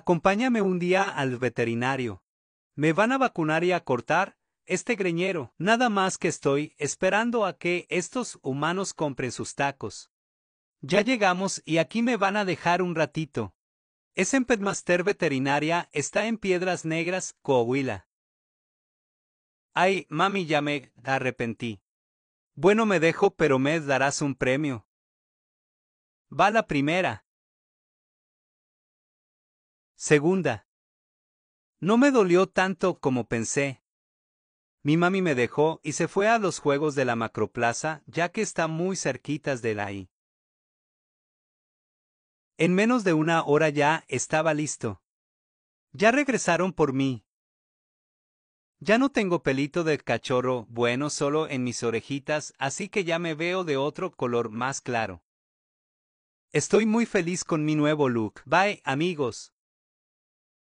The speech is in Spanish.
Acompáñame un día al veterinario. Me van a vacunar y a cortar este greñero. Nada más que estoy esperando a que estos humanos compren sus tacos. Ya llegamos y aquí me van a dejar un ratito. Es en Pedmaster Veterinaria, está en Piedras Negras, Coahuila. Ay, mami, ya me arrepentí. Bueno, me dejo, pero me darás un premio. Va la primera. Segunda. No me dolió tanto como pensé. Mi mami me dejó y se fue a los juegos de la macroplaza, ya que está muy cerquitas de la En menos de una hora ya estaba listo. Ya regresaron por mí. Ya no tengo pelito de cachorro, bueno, solo en mis orejitas, así que ya me veo de otro color más claro. Estoy muy feliz con mi nuevo look. Bye, amigos.